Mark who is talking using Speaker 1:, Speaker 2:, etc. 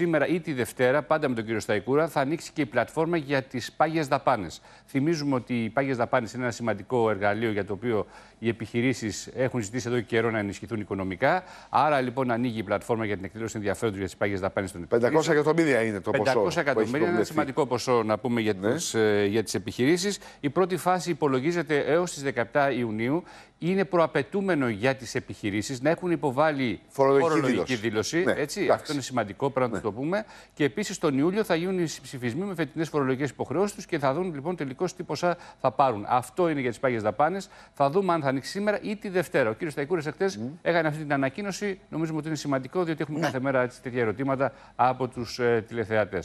Speaker 1: σήμερα ή τη Δευτέρα, πάντα με τον κύριο Σταϊκούρα, θα ανοίξει και η πλατφόρμα για τις πάγιες δαπάνες. Θυμίζουμε ότι οι πάγιες δαπάνες είναι ένα σημαντικό εργαλείο για το οποίο οι επιχειρήσεις έχουν ζητήσει εδώ και καιρό να ενισχυθούν οικονομικά. Άρα λοιπόν ανοίγει η πλατφόρμα για την εκδήλωση ενδιαφέροντος για τις πάγιες δαπάνες των επιχειρήσεων. 500 εκατομμύρια είναι το ποσό. 500 εκατομμύρια είναι ένα σημαντικό ποσό να πούμε για τι ναι. ε, επιχειρήσεις. Η πρώτη φάση υπολογίζεται έως τις 17 Ιουνίου. Είναι προαπαιτούμενο για τις επιχειρήσεις να έχουν υποβάλει φορολογική, φορολογική δήλωση. δήλωση ναι. έτσι. Αυτό είναι σημαντικό, πράγμα ναι. το και επίσης τον Ιούλιο θα γίνουν οι ψηφισμοί με φετινές φορολογικές υποχρεώσεις τους και θα δουν λοιπόν τελικώς τι ποσά θα πάρουν. Αυτό είναι για τις πάγιες δαπάνες. Θα δούμε αν θα ανοίξει σήμερα ή τη Δευτέρα. Ο κύριος Σταϊκούρης εχθές mm. έκανε αυτή την ανακοίνωση. Νομίζουμε ότι είναι σημαντικό, διότι έχουμε ναι. κάθε μέρα τέτοια ερωτήματα από τους ε, τηλεθεατές.